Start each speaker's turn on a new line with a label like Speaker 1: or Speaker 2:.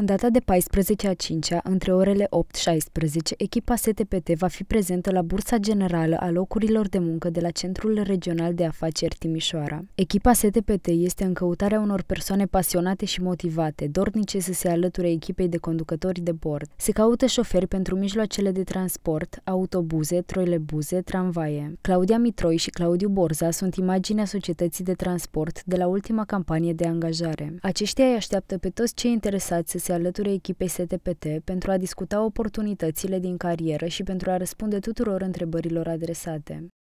Speaker 1: În data de 14 a 5 -a, între orele 8-16, echipa STPT va fi prezentă la Bursa Generală a locurilor de muncă de la Centrul Regional de Afaceri Timișoara. Echipa STPT este în căutarea unor persoane pasionate și motivate, dornice să se alăture echipei de conducători de bord. Se caută șoferi pentru mijloacele de transport, autobuze, troilebuze, tramvaie. Claudia Mitroi și Claudiu Borza sunt imaginea societății de transport de la ultima campanie de angajare. Aceștia îi așteaptă pe toți cei interesați să se se alăture echipei STPT pentru a discuta oportunitățile din carieră și pentru a răspunde tuturor întrebărilor adresate.